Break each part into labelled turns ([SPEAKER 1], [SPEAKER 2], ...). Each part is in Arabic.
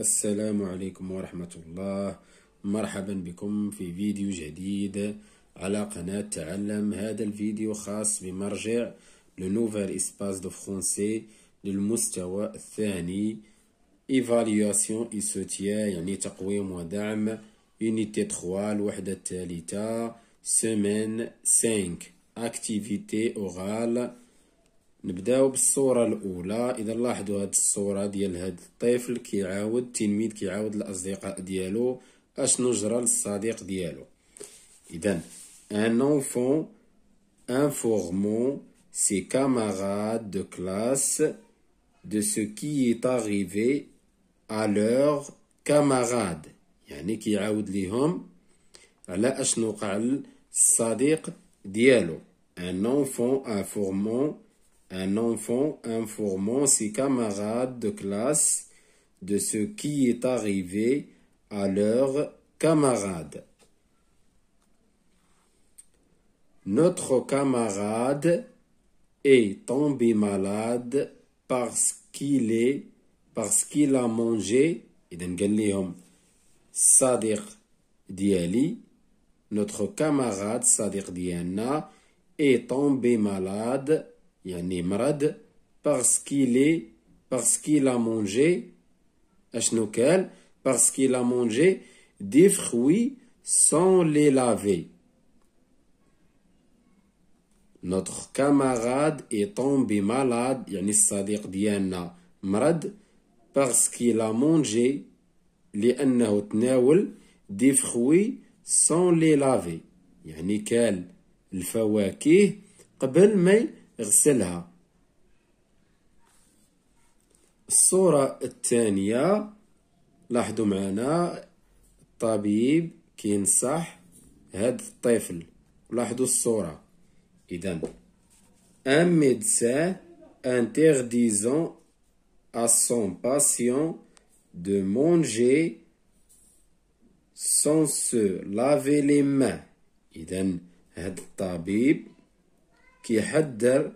[SPEAKER 1] السلام عليكم ورحمة الله مرحبا بكم في فيديو جديد على قناة تعلم هذا الفيديو خاص بمرجع لنوفر إسباس دو فرونسي للمستوى الثاني إيفاليواسيون إي سوتيا يعني تقويم ودعم يونيتي 3 الوحدة الثالثة سيمين 5 أكتيفيتي أورال نبداو بالصوره الاولى اذا لاحظوا هاد الصوره ديال هاد الطفل كيعاود التلميذ كيعاود الاصدقاء ديالو اشنو جرى للصديق ديالو اذا ان أونفون أنفورمون سي camarades دو كلاس دو سو كي est arrivé à leur يعني كيعاود ليهم على اشنو وقع للصديق ديالو أن أونفون أنفورمون un enfant informant ses camarades de classe de ce qui est arrivé à leur camarade. Notre camarade est tombé malade parce qu'il est parce qu'il a mangé Sadir notre camarade Sadir est tombé malade il est malade parce qu'il est parce qu'il a mangé achno parce qu'il a mangé des fruits sans les laver notre camarade est tombé malade yani le صديق ديالنا مرض parce qu'il a mangé لأنه des fruits sans les laver yani kan les fruits قبل غسلها الصورة الثانية لاحظوا معنا الطبيب كينصح هاد الطفل لاحظوا الصورة إذا ان ميدسان انترديزون ا سون باسيون دو مونجي سون سو لافي les mains. إذا هاد الطبيب كيحذر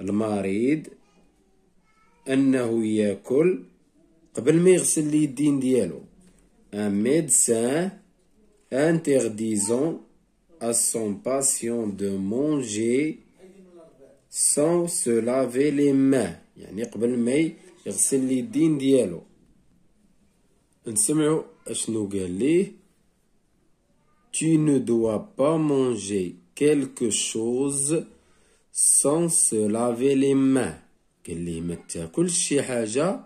[SPEAKER 1] المريض انه ياكل قبل ما يغسل اليدين ديالو un médecin interdisant à son patient de manger sans se laver les mains يعني قبل ما يغسل اليدين ديالو نسمعوا اشنو قال ليه tu ne dois pas manger quelque chose سون سو لافي لي ما قال لي ما تاكلش شي حاجه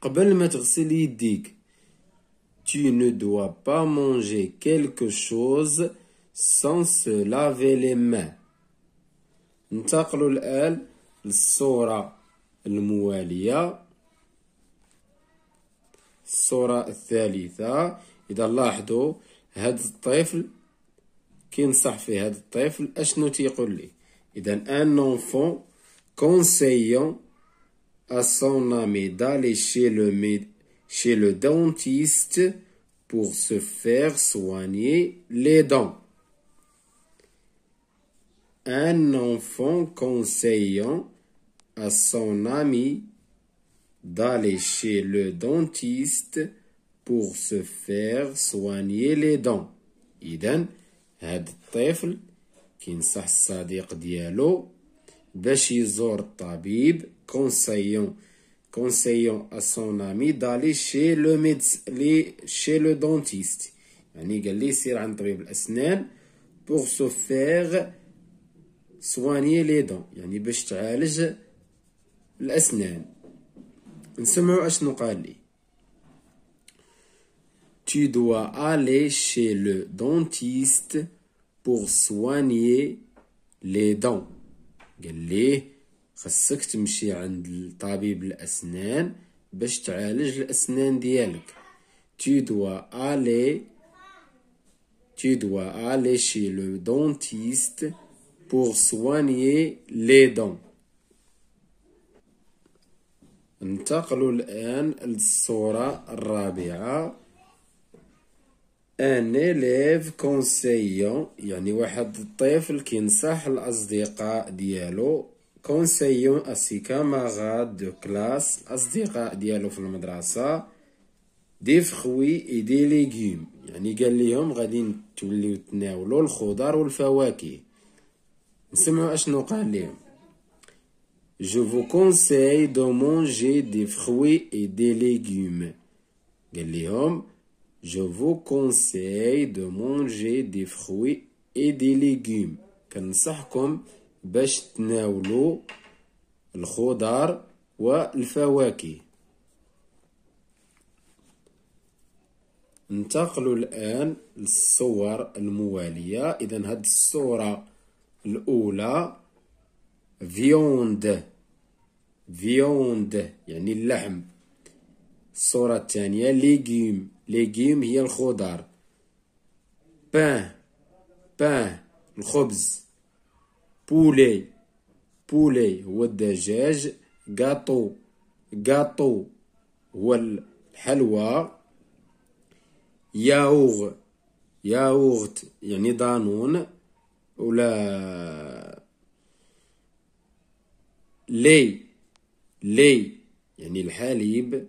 [SPEAKER 1] قبل ما تغسل يديك tu ne dois pas manger quelque chose sans se laver les mains نتقلو الآن للصورة الموالية الصورة الثالثة إذا لاحظوا هذا الطفل كينصح في هذا الطفل أشنو تيقول ليه Un enfant conseillant à son ami d'aller chez le, dentiste pour se faire soigner les dents. Un enfant conseillant à son ami d'aller chez le dentiste pour se faire soigner les dents. كينصح الصديق ديالو باش يزور الطبيب كونسيون كونسيون اسون امي دالي شي لو ميدس لي شي لو دونتيست يعني قال لي سير عند طبيب الاسنان بوغ سو فيغ سواني لي دون يعني باش تعالج الاسنان نسمعوا اشنو قال لي Tu dois aller chez le dentiste بور سواني لي دون قال ليه خصك تمشي عند طبيب الاسنان باش تعالج الاسنان ديالك تي دو الي تي دو الي شي لو دونتيست بوغ سواني لي دون ننتقل الآن للصورة الرابعة ان اليف كونسيون يعني واحد الطفل كينصح الاصدقاء ديالو كونسيون اسي كاماراد دو كلاس الاصدقاء ديالو في المدرسه دي فخوي اي دي ليغوم يعني قال ليهم غادي توليو تناولوا الخضر والفواكه نسمعوا اشنو قال ليهم جو فو كونساي دو مونجي دي fruits اي دي ليغوم قال لهم Je vous conseille de manger des fruits et des légumes كنصحكم باش تناولوا الخضار والفواكه ننتقل الآن للصور الموالية إذا هاد الصورة الأولى فيوند فيوند يعني اللحم الصورة الثانية ليجيم ليجيم هي الخضار بان بان الخبز بولي بولي هو الدجاج غاطو غاطو هو الحلوى ياوغ ياوغت يعني دانون ولا لي لي يعني الحليب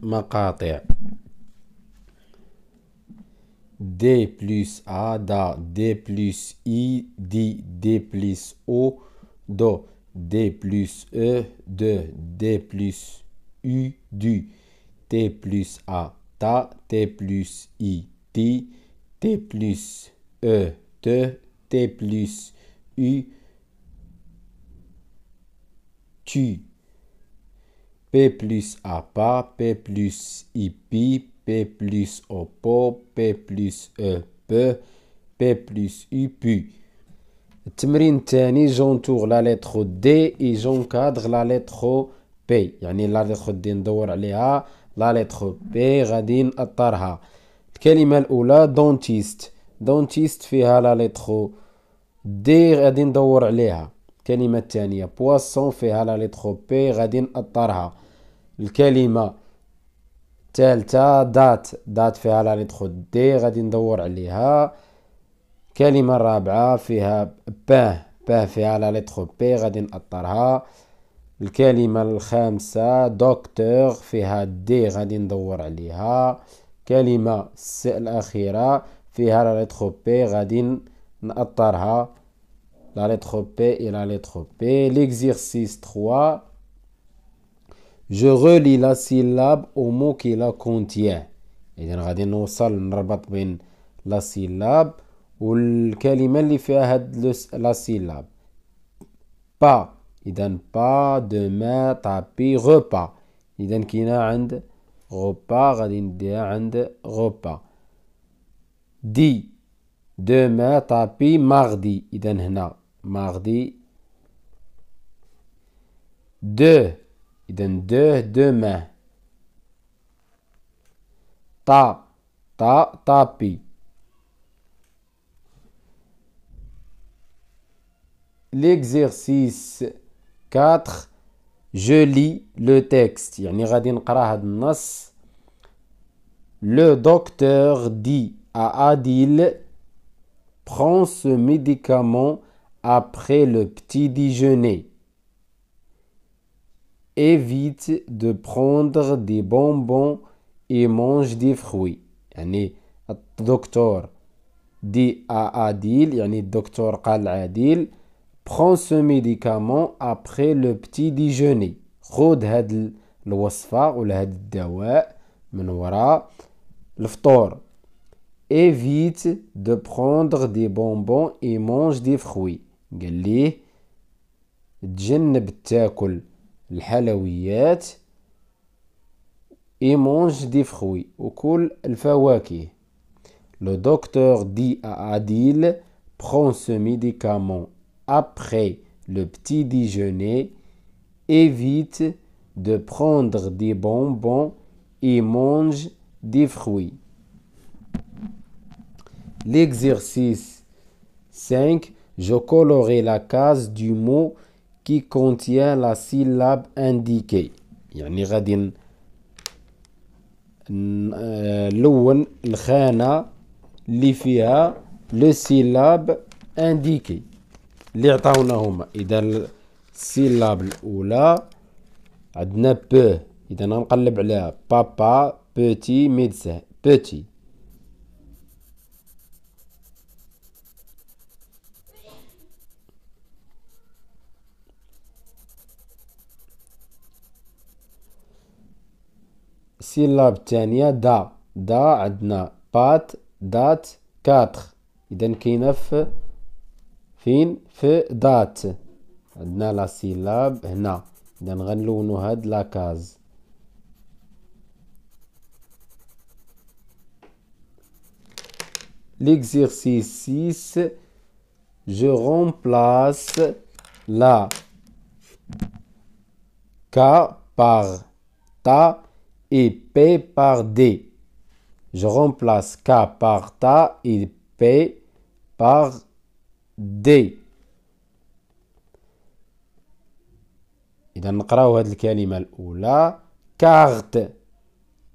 [SPEAKER 1] D plus A da D plus I di D plus O do D plus E de D plus U du T plus A ta T plus I ti T plus E de. T plus U tu P plus APA, P plus IPI, P plus OPO, P plus EP, P plus UPU. التمرين الثاني جونتور لا لتر دي اي جونكادر لا لتر بي يعني لا لتر دي ندور عليها لا لتر بي غادي نأطرها الكلمة الأولى دونتيست دونتيست فيها لا لتر دي غادي ندور عليها الكلمة الثانية بواسون فيها لا لتر بي غادي نأطرها الكلمة الثالثة دات دات فيها لا لتر دي غادي ندور عليها الكلمة الرابعة فيها باه باه فيها لا لتر بي غادي نأطرها الكلمة الخامسة دكتور فيها دي غادي ندور عليها كلمة الس الأخيرة فيها لا لتر بي غادي نأطرها la lettre P et la lettre P. L'exercice 3, je relis la syllabe au mot qui la contient. Et la syllabe ou le qui fait e la syllabe. Pas. Il donne pas, demain, tapis, repas. Il donne qui un repas, repas. Dit. Demain, tapis, mardi. Il donne mardi. Deux. Il donne deux, demain. Ta, ta, tapi. L'exercice 4. Je lis le texte. Le docteur dit à Adil, prends ce médicament après le petit déjeuner. Évite de prendre des bonbons et mange des fruits. Yani, docteur dit à Adil, يعني docteur قال Adil, prends ce médicament après le petit déjeuner. خذ هاد الوصفة après le الدواء من Évite de prendre des bonbons et mange des fruits. Le docteur dit à Adil, prends ce médicament après le petit déjeuner, évite de prendre des bonbons et mange des fruits. L'exercice 5. Je colore la case du mot qui contient la syllabe indiquée. Il y a une irradine. L'ouvre, qui l'ifia, la syllabe indiqué. Il y a une syllabe où il y a un peu. Il y a un Papa, petit, médecin. Petit. Syllabe tienia da, da, adna pat, dat, 4. Iden kineffe fin, fe, dat. Adna la syllabe, na. Adna had la case. L'exercice 6, je remplace la ka par ta. et P par D. Je remplace K par TA et P par D. إذا نقراو هذه الكلمة الأولى كارت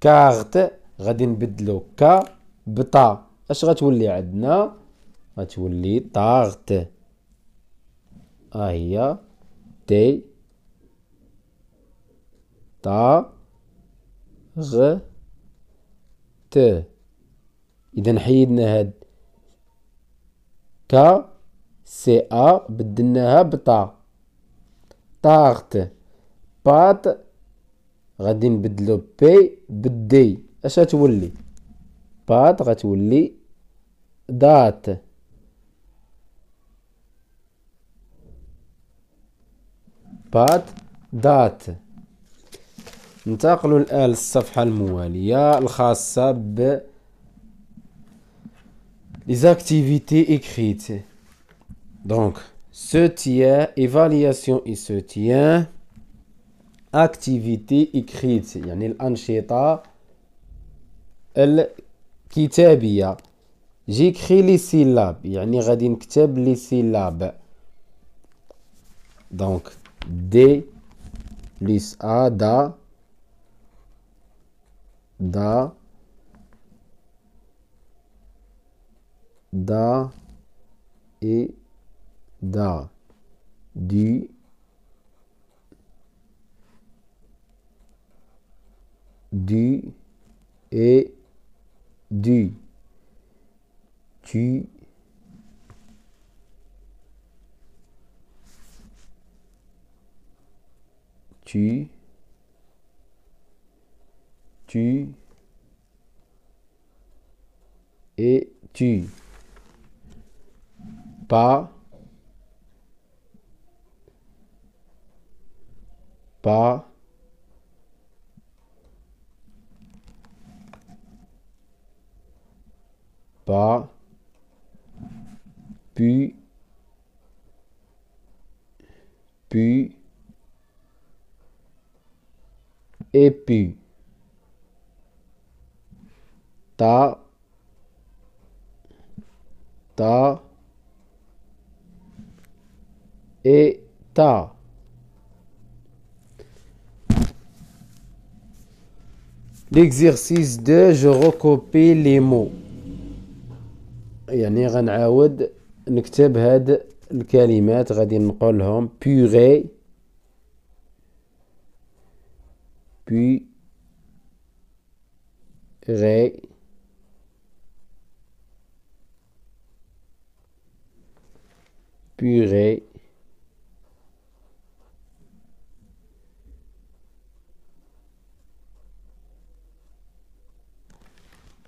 [SPEAKER 1] كارت غادي نبدلو كا بطا اش غتولي عندنا غتولي طارت ها هي تي طا غ ت إذا حيدنا هاد كا سي أ بدلناها بطا طاغت بات غادي نبدلو بي بدي اش غتولي بات غتولي دات بات دات ننتقل الآن للصفحة الموالية الخاصة ب les activités écrites. Donc, se tient, évaluation et se tient, activité écrite, يعني الأنشطة الكتابية. J'écris les syllabes, يعني غادي نكتب les syllabes. Donc, D plus A, DA, da da et da du du et du tu tu tu et tu. Pas, pas, pas, pu, pu, et puis ta ta et ta l'exercice 2 je recopie les mots يعني غنعاود نكتب هاد الكلمات غادي نقولهم puis puree purée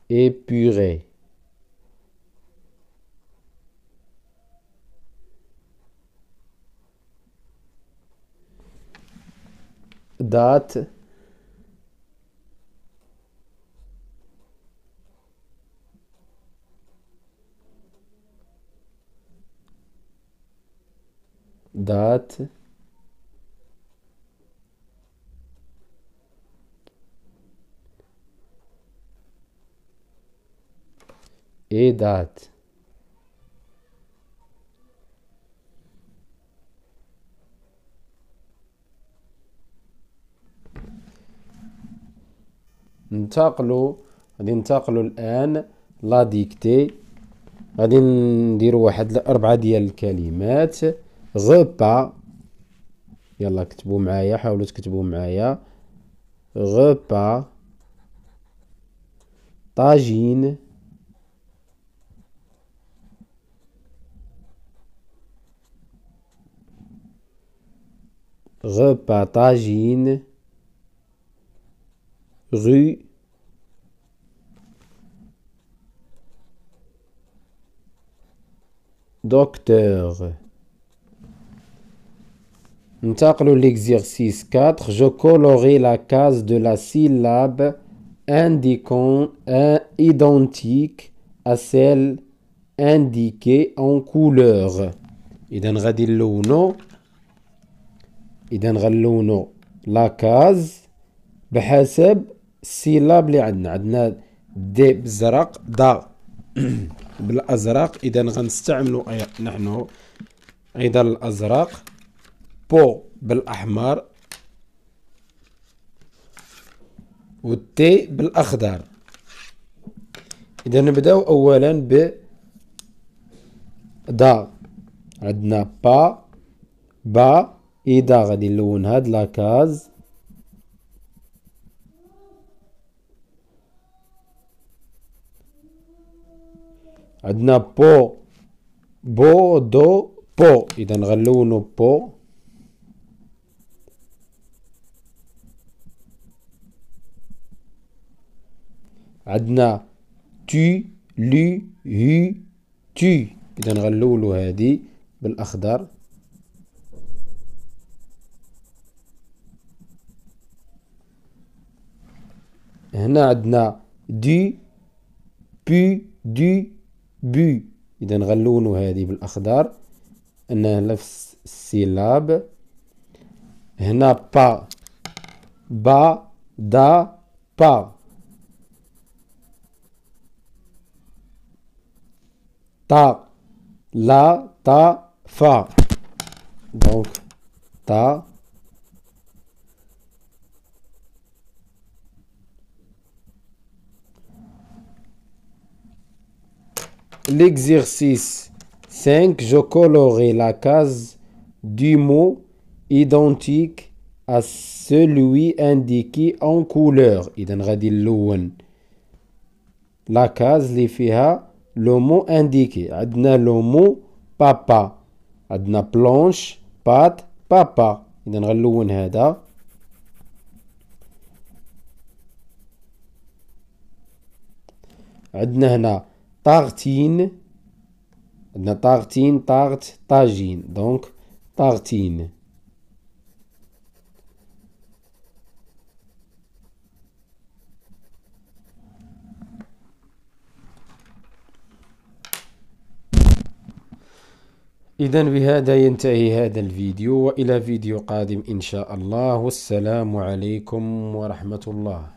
[SPEAKER 1] épurée. Date دوت A dot ننتقلوا غادي ننتقلوا الان لا ديكتي غادي نديروا واحد الاربعه ديال الكلمات غبا يلا كتبوا معايا حاولوا تكتبوا معايا غبا طاجين غبا طاجين غو دكتور نتاقلو ليكزيرسيس 4 جو كولوري لا كاز دو لا سيلاب انديكون ان ايدونتيك ا سيل انديكي اون كولور اذا غادي نلونو اذا غنلونو لا كاز بحسب السيلاب اللي عندنا عندنا دي بزرق دا بالازرق اذا غنستعملوا نحن ايضا الازرق بو بالاحمر والتي بالاخضر اذا نبداو اولا ب دا عندنا با با اي دا غادي نلون هاد لاكاز عندنا بو بو دو بو اذا غنلونو بو عندنا تي لو هي تي اذا غنلولو هادي بالاخضر هنا عندنا دي بي دي بي اذا غنلونو هادي بالاخضر انها نفس السيلاب هنا با با دا با ta, la, ta, fa. Donc, ta, L'exercice 5, je colorerai la case du mot identique à celui indiqué en couleur. La case les fiha لو مو انديكي عندنا لو مو بابا عندنا بلونش بات بابا اذا غنلون هذا عندنا هنا طاغتين عندنا طاغتين طاغت طاجين دونك طاغتين إذا بهذا ينتهي هذا الفيديو وإلى فيديو قادم إن شاء الله والسلام عليكم ورحمة الله